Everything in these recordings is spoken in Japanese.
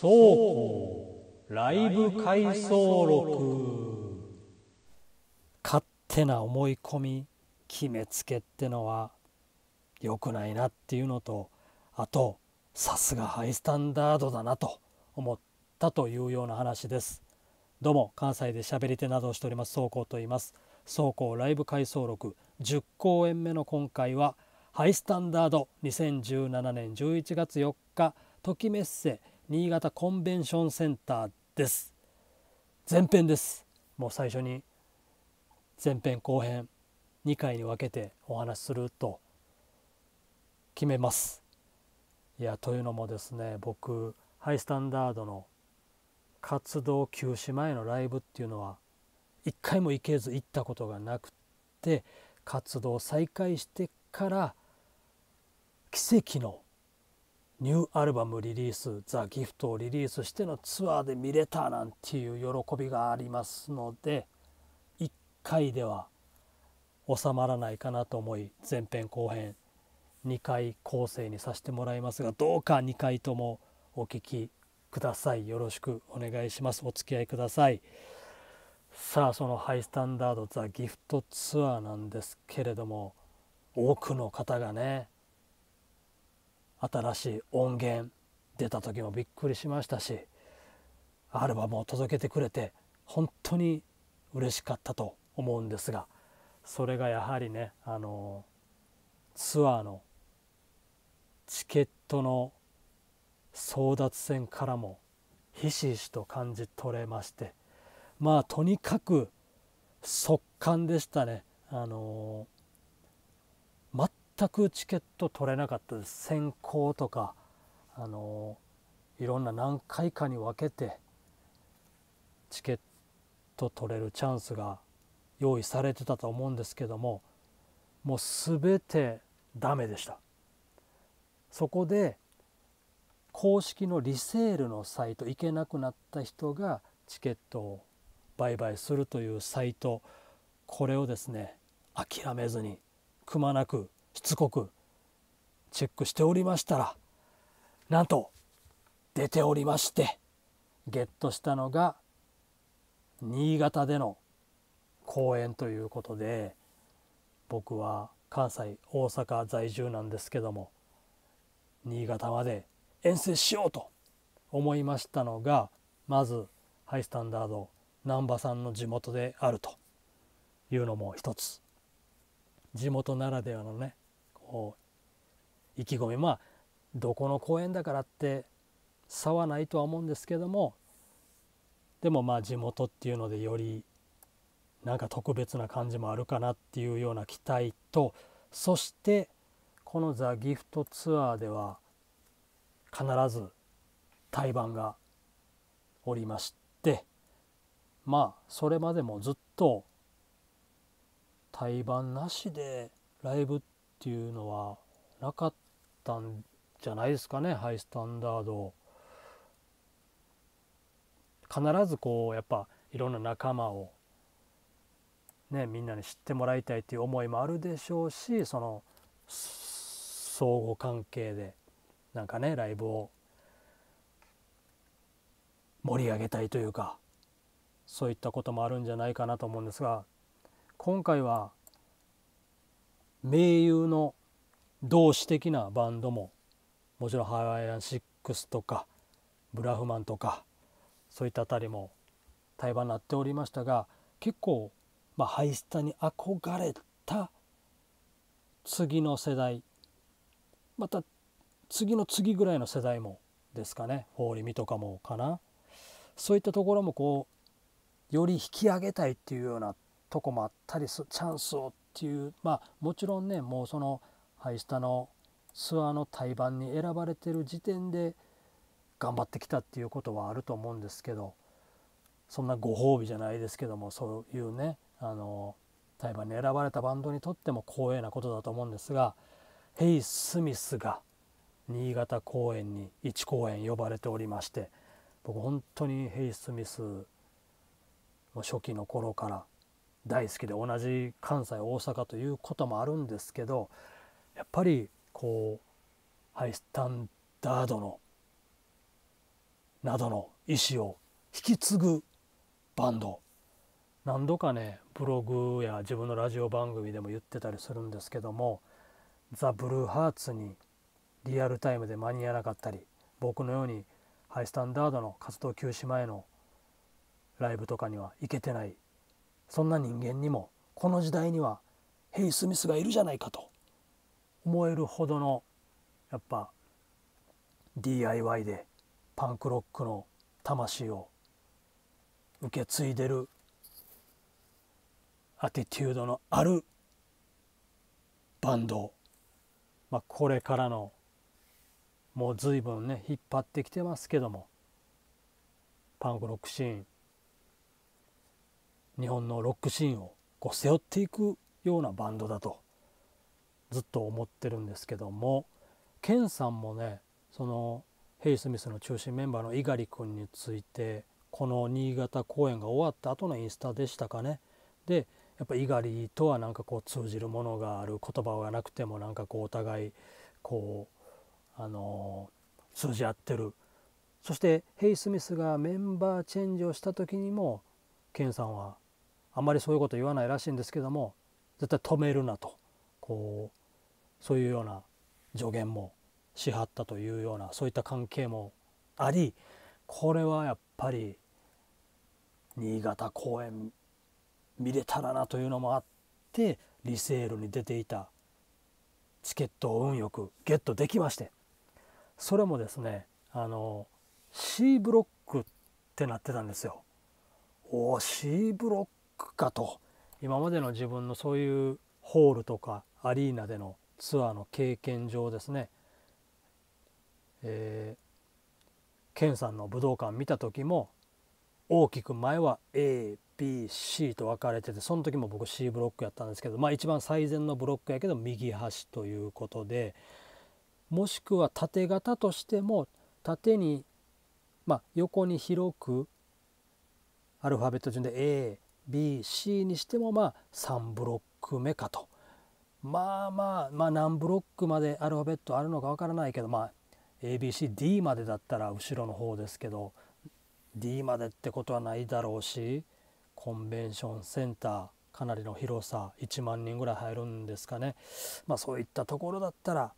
倉庫ライブ回想録勝手な思い込み決めつけってのは良くないなっていうのとあとさすがハイスタンダードだなと思ったというような話ですどうも関西で喋り手などをしております倉庫と言います倉庫ライブ回想録10公演目の今回はハイスタンダード2017年11月4日時メッセ新潟コンベンションセンターです前編ですもう最初に前編後編2回に分けてお話しすると決めますいやというのもですね僕ハイスタンダードの活動休止前のライブっていうのは一回も行けず行ったことがなくて活動再開してから奇跡のニューアルバムリリース「ザ・ギフトをリリースしてのツアーで見れたなんていう喜びがありますので1回では収まらないかなと思い前編後編2回構成にさせてもらいますがどうか2回ともお聴きくださいよろしくお願いしますお付き合いくださいさあそのハイスタンダード・ザ・ギフトツアーなんですけれども多くの方がね新しい音源出た時もびっくりしましたしアルバムを届けてくれて本当に嬉しかったと思うんですがそれがやはりねあのツアーのチケットの争奪戦からもひしひしと感じ取れましてまあとにかく速感でしたねあの全くチケット取れなかったです先行とかあのいろんな何回かに分けてチケット取れるチャンスが用意されてたと思うんですけどももう全てダメでしたそこで公式のリセールのサイト行けなくなった人がチケットを売買するというサイトこれをですね諦めずにくまなくしつこくチェックしておりましたらなんと出ておりましてゲットしたのが新潟での公演ということで僕は関西大阪在住なんですけども新潟まで遠征しようと思いましたのがまずハイスタンダード難波さんの地元であるというのも一つ地元ならではのね意気込みまあどこの公園だからって差はないとは思うんですけどもでもまあ地元っていうのでよりなんか特別な感じもあるかなっていうような期待とそしてこの「ザ・ギフトツアーでは必ず対バンがおりましてまあそれまでもずっと対バンなしでライブっていうのはなかったんじゃないですかねハイスタンダード必ずこうやっぱいろんな仲間をねみんなに知ってもらいたいっていう思いもあるでしょうしその相互関係でなんかねライブを盛り上げたいというかそういったこともあるんじゃないかなと思うんですが今回は盟友の同志的なバンドももちろんハワイアンシックスとかブラフマンとかそういった辺りも対話になっておりましたが結構、まあ、ハイスタに憧れた次の世代また次の次ぐらいの世代もですかねフォーリミとかもかなそういったところもこうより引き上げたいっていうようなとこもあったりすチャンスをていうまあもちろんねもうそのハイスタの諏訪の対盤に選ばれてる時点で頑張ってきたっていうことはあると思うんですけどそんなご褒美じゃないですけどもそういうねあの対バに選ばれたバンドにとっても光栄なことだと思うんですがヘイ・スミスが新潟公演に1公演呼ばれておりまして僕本当にヘイ・スミスも初期の頃から大好きで同じ関西大阪ということもあるんですけどやっぱりこうハイスタンダードのなどの意思を引き継ぐバンド何度かねブログや自分のラジオ番組でも言ってたりするんですけどもザ・ブルーハーツにリアルタイムで間に合わなかったり僕のようにハイスタンダードの活動休止前のライブとかには行けてないそんな人間にもこの時代にはヘイ・スミスがいるじゃないかと思えるほどのやっぱ DIY でパンクロックの魂を受け継いでるアティチュードのあるバンド、まあ、これからのもう随分ね引っ張ってきてますけどもパンクロックシーン日本のロックシーンをこう背負っていくようなバンドだとずっと思ってるんですけどもケンさんもねそのヘイ・スミスの中心メンバーの猪狩君についてこの新潟公演が終わった後のインスタでしたかねでやっぱ猪狩とはなんかこう通じるものがある言葉がなくてもなんかこうお互いこうあのー、通じ合ってるそしてヘイ・スミスがメンバーチェンジをした時にもケンさんはあんまりそういうこと言わないらしいんですけども絶対止めるなとこうそういうような助言もしはったというようなそういった関係もありこれはやっぱり新潟公演見れたらなというのもあってリセールに出ていたチケットを運よくゲットできましてそれもですねあの C ブロックってなってたんですよ。お C ブロッくかと今までの自分のそういうホールとかアリーナでのツアーの経験上ですね、えー、ケンさんの武道館見た時も大きく前は ABC と分かれててその時も僕 C ブロックやったんですけどまあ一番最善のブロックやけど右端ということでもしくは縦型としても縦にまあ横に広くアルファベット順で A BC にしてもまあ3ブロック目かとまあまあまあ何ブロックまでアルファベットあるのかわからないけどまあ ABCD までだったら後ろの方ですけど D までってことはないだろうしコンベンションセンターかなりの広さ1万人ぐらい入るんですかねまあそういったところだったら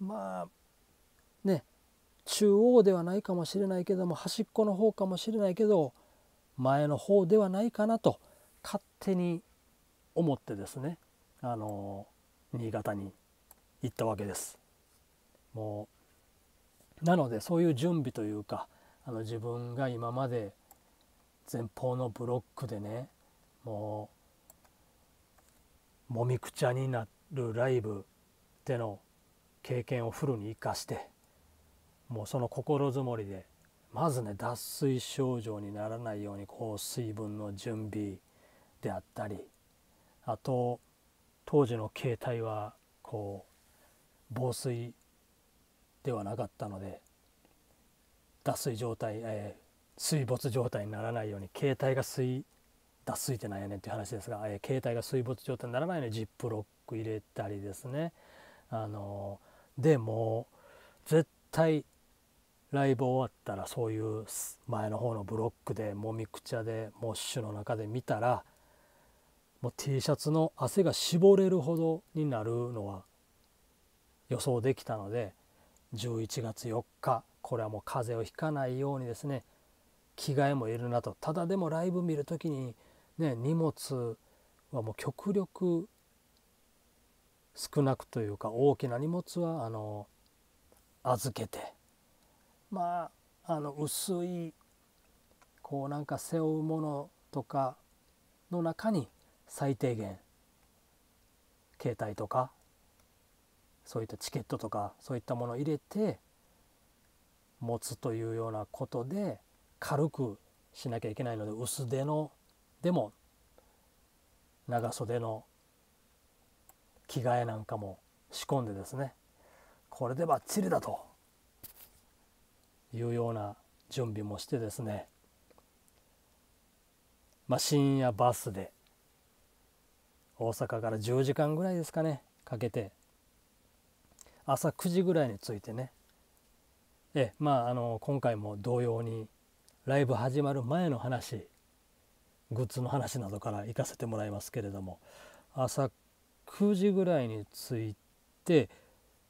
まあね中央ではないかもしれないけども端っこの方かもしれないけど前の方ではないかなと勝手に思ってですねあの新潟に行ったわけですもうなのでそういう準備というかあの自分が今まで前方のブロックでねもうもみくちゃになるライブでの経験をフルに生かしてもうその心づもりでまずね脱水症状にならないようにこう水分の準備であったりあと当時の携帯はこう防水ではなかったので脱水状態、えー、水没状態にならないように携帯が水脱水ってなんやねんっていう話ですが、えー、携帯が水没状態にならないようにジップロック入れたりですねあのー、でも絶対ライブ終わったらそういう前の方のブロックでもみくちゃでモッシュの中で見たらもう T シャツの汗が絞れるほどになるのは予想できたので11月4日これはもう風邪をひかないようにですね着替えもいるなとただでもライブ見る時にね荷物はもう極力少なくというか大きな荷物はあの預けて。まああの薄いこうなんか背負うものとかの中に最低限携帯とかそういったチケットとかそういったものを入れて持つというようなことで軽くしなきゃいけないので薄手のでも長袖の着替えなんかも仕込んでですねこれでバッチリだというような準備もしてですね、まあ、深夜バスで大阪から10時間ぐらいですかねかけて朝9時ぐらいに着いてねえまああの今回も同様にライブ始まる前の話グッズの話などから行かせてもらいますけれども朝9時ぐらいに着いて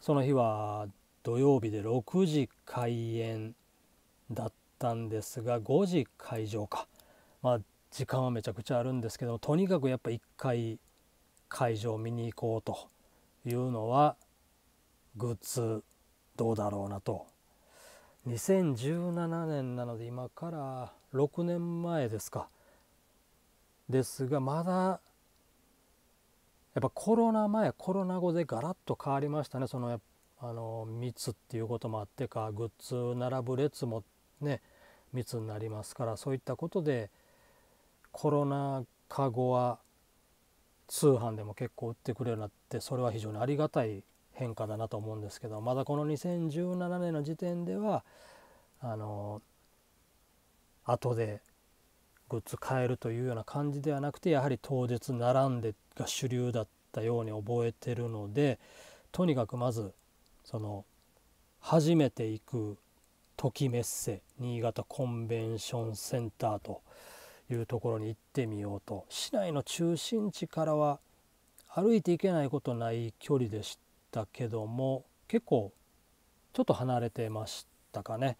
その日は土曜日で6時開演だったんですが5時会場か、まあ、時間はめちゃくちゃあるんですけどとにかくやっぱ1回会場を見に行こうというのはグッズどうだろうなと2017年なので今から6年前ですかですがまだやっぱコロナ前コロナ後でガラッと変わりましたねそのやっあの密っていうこともあってかグッズ並ぶ列もね密になりますからそういったことでコロナ禍後は通販でも結構売ってくれるようになってそれは非常にありがたい変化だなと思うんですけどまだこの2017年の時点ではあの後でグッズ買えるというような感じではなくてやはり当日並んでが主流だったように覚えてるのでとにかくまずその初めて行く時メッセ新潟コンベンションセンターというところに行ってみようと市内の中心地からは歩いていけないことない距離でしたけども結構ちょっと離れてましたかね、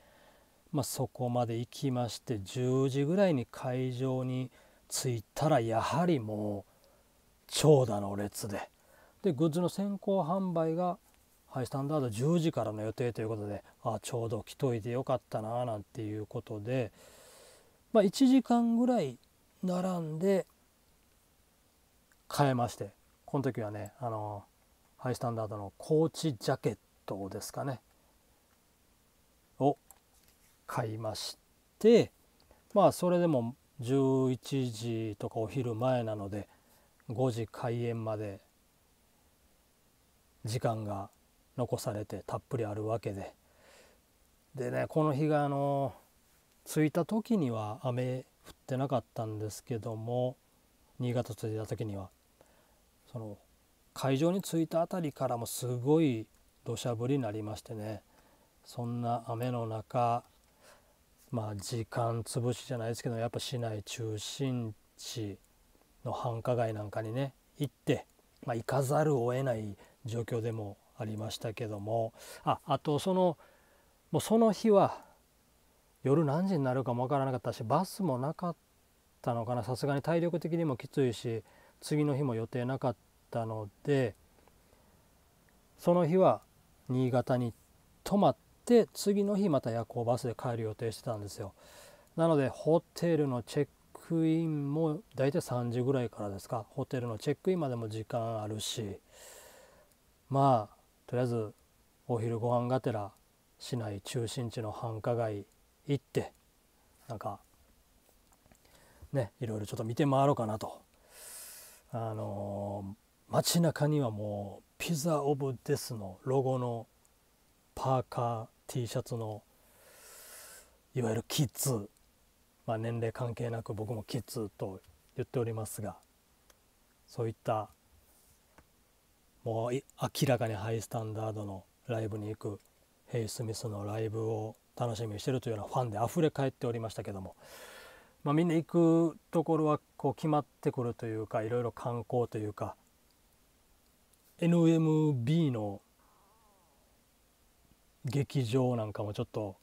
まあ、そこまで行きまして10時ぐらいに会場に着いたらやはりもう長蛇の列ででグッズの先行販売がハイスタンダード10時からの予定ということであちょうど来といてよかったななんていうことで、まあ、1時間ぐらい並んで変えましてこの時はねあのハイスタンダードのコーチジャケットですかねを買いましてまあそれでも11時とかお昼前なので5時開演まで時間が残されてたっぷりあるわけででねこの日があの着いた時には雨降ってなかったんですけども新潟着いた時にはその会場に着いた辺りからもすごい土砂降りになりましてねそんな雨の中まあ時間潰しじゃないですけどやっぱ市内中心地の繁華街なんかにね行って、まあ、行かざるを得ない状況でもありましたけどもああとそのもうその日は夜何時になるかも分からなかったしバスもなかったのかなさすがに体力的にもきついし次の日も予定なかったのでその日は新潟に泊まって次の日また夜行バスで帰る予定してたんですよ。なのでホテルのチェックインも大体3時ぐらいからですかホテルのチェックインまでも時間あるしまあとりあえずお昼ご飯がてら市内中心地の繁華街行ってなんかねいろいろちょっと見て回ろうかなとあのー、街中にはもうピザ・オブ・デスのロゴのパーカー T シャツのいわゆるキッズ、まあ、年齢関係なく僕もキッズと言っておりますがそういったもう明らかにハイスタンダードのライブに行くヘイ・スミスのライブを楽しみにしてるというようなファンで溢れ返っておりましたけども、まあ、みんな行くところはこう決まってくるというかいろいろ観光というか NMB の劇場なんかもちょっと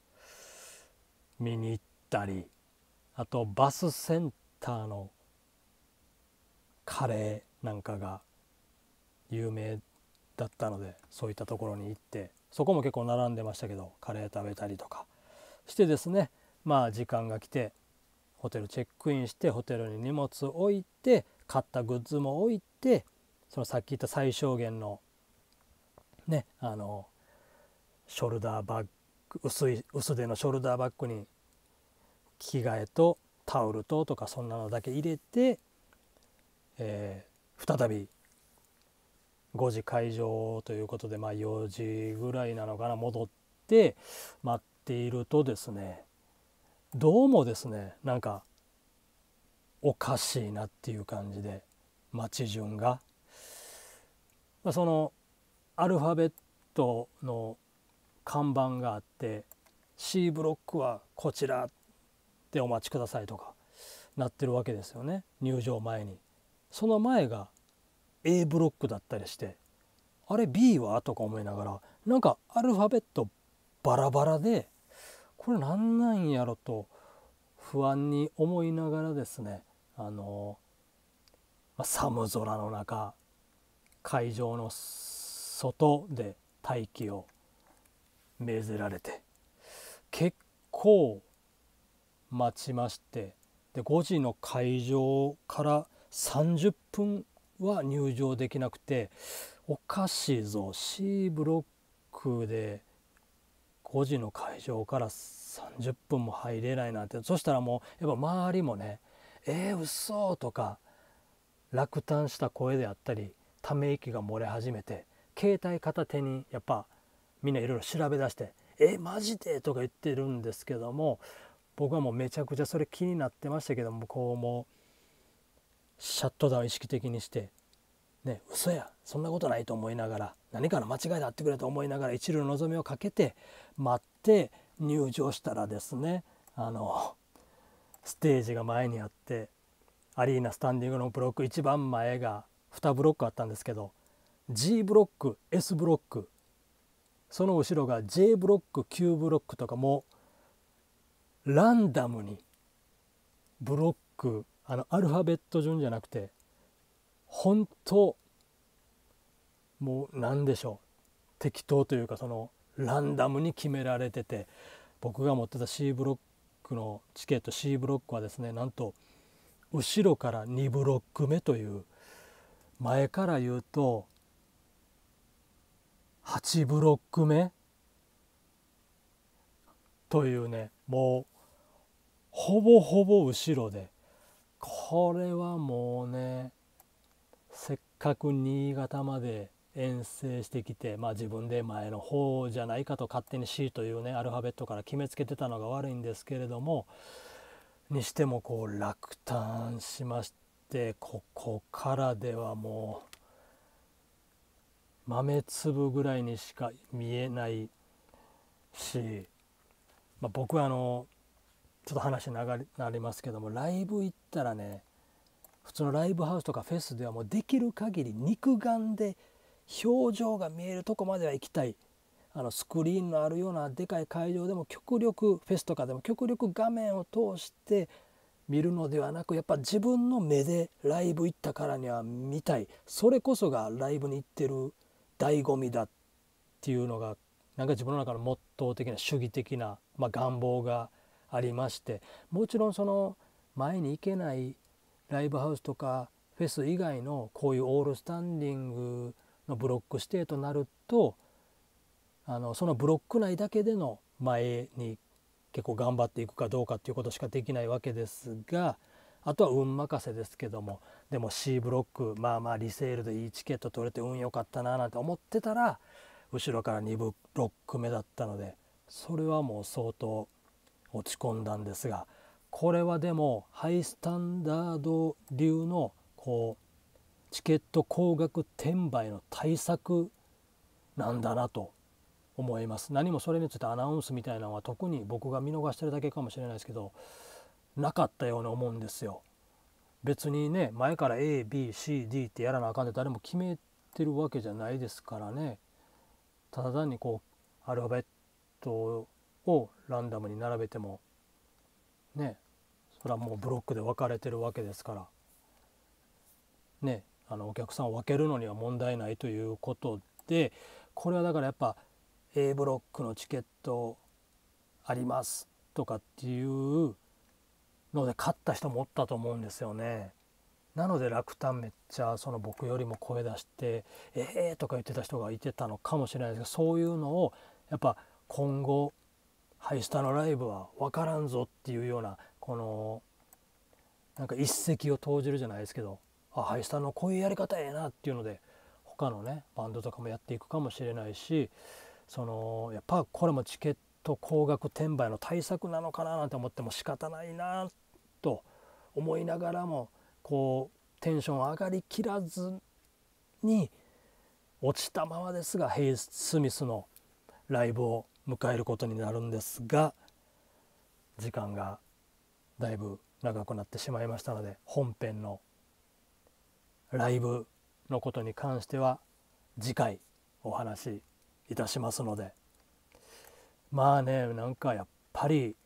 見に行ったりあとバスセンターのカレーなんかが有名だったのでそういったところに行ってそこも結構並んでましたけどカレー食べたりとかしてですねまあ時間が来てホテルチェックインしてホテルに荷物置いて買ったグッズも置いてそのさっき言った最小限のねあのショルダーバッグ薄い薄手のショルダーバッグに着替えとタオルととかそんなのだけ入れて、えー、再び5時会場ということで、まあ、4時ぐらいなのかな戻って待っているとですねどうもですねなんかおかしいなっていう感じで街順が、まあ、そのアルファベットの看板があって C ブロックはこちらでお待ちくださいとかなってるわけですよね入場前に。その前が A ブロックだったりしてあれ B はとか思いながらなんかアルファベットバラバラでこれ何なんやろと不安に思いながらですねあの、ま寒空の中会場の外で待機を命ぜられて結構待ちましてで5時の会場から30分は入場できなくておかしいぞ C ブロックで5時の会場から30分も入れないなんてそしたらもうやっぱ周りもね「えー、嘘とか落胆した声であったりため息が漏れ始めて携帯片手にやっぱみんないろいろ調べ出して「えー、マジで?」とか言ってるんですけども僕はもうめちゃくちゃそれ気になってましたけどもこうも。う。シャットダウン意識的にしてね嘘やそんなことないと思いながら何かの間違いであってくれと思いながら一縷の望みをかけて待って入場したらですねあのステージが前にあってアリーナスタンディングのブロック一番前が2ブロックあったんですけど G ブロック S ブロックその後ろが J ブロック Q ブロックとかもランダムにブロックあのアルファベット順じゃなくて本当もう何でしょう適当というかそのランダムに決められてて僕が持ってた C ブロックのチケット C ブロックはですねなんと後ろから2ブロック目という前から言うと8ブロック目というねもうほぼほぼ後ろでこれはもうねせっかく新潟まで遠征してきて、まあ、自分で前の方じゃないかと勝手に C というねアルファベットから決めつけてたのが悪いんですけれどもにしてもこう落胆しましてここからではもう豆粒ぐらいにしか見えないし、まあ、僕はあのちょっと話長になりますけどもライブ行ったらね普通のライブハウスとかフェスではもうできる限り肉眼で表情が見えるとこまでは行きたいあのスクリーンのあるようなでかい会場でも極力フェスとかでも極力画面を通して見るのではなくやっぱ自分の目でライブ行ったからには見たいそれこそがライブに行ってる醍醐味だっていうのがなんか自分の中のモットー的な主義的な、まあ、願望が。ありましてもちろんその前に行けないライブハウスとかフェス以外のこういうオールスタンディングのブロック指定となるとあのそのブロック内だけでの前に結構頑張っていくかどうかっていうことしかできないわけですがあとは運任せですけどもでも C ブロックまあまあリセールでいいチケット取れて運良かったななんて思ってたら後ろから2ブロック目だったのでそれはもう相当落ち込んだんですがこれはでもハイスタンダード流のこうチケット高額転売の対策なんだなと思います何もそれについてアナウンスみたいなのは特に僕が見逃してるだけかもしれないですけどなかったように思うんですよ。別にね前から ABCD ってやらなあかんで誰も決めてるわけじゃないですからねただ単にこうアルファベットをランダムに並べてもねそれはもうブロックで分かれてるわけですからねあのお客さんを分けるのには問題ないということでこれはだからやっぱ A ブロックのチケットありますとかっていうので勝った人もおったと思うんですよね。なので楽天めっちゃその僕よりも声出して「ええとか言ってた人がいてたのかもしれないですけどそういうのをやっぱ今後ハイスタのライブは分からんぞっていうようなこのなんか一石を投じるじゃないですけどあハイスタのこういうやり方ええなっていうので他のねバンドとかもやっていくかもしれないしそのやっぱこれもチケット高額転売の対策なのかななんて思っても仕方ないなと思いながらもこうテンション上がりきらずに落ちたままですがヘイス・スミスのライブを迎えることになるんですが時間がだいぶ長くなってしまいましたので本編のライブのことに関しては次回お話しいたしますのでまあねなんかやっぱり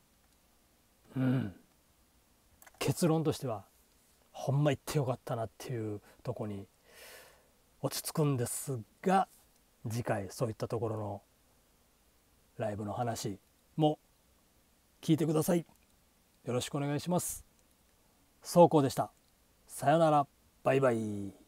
うん結論としてはほんま行ってよかったなっていうとこに落ち着くんですが次回そういったところのライブの話も聞いてくださいよろしくお願いしますそうでしたさよならバイバイ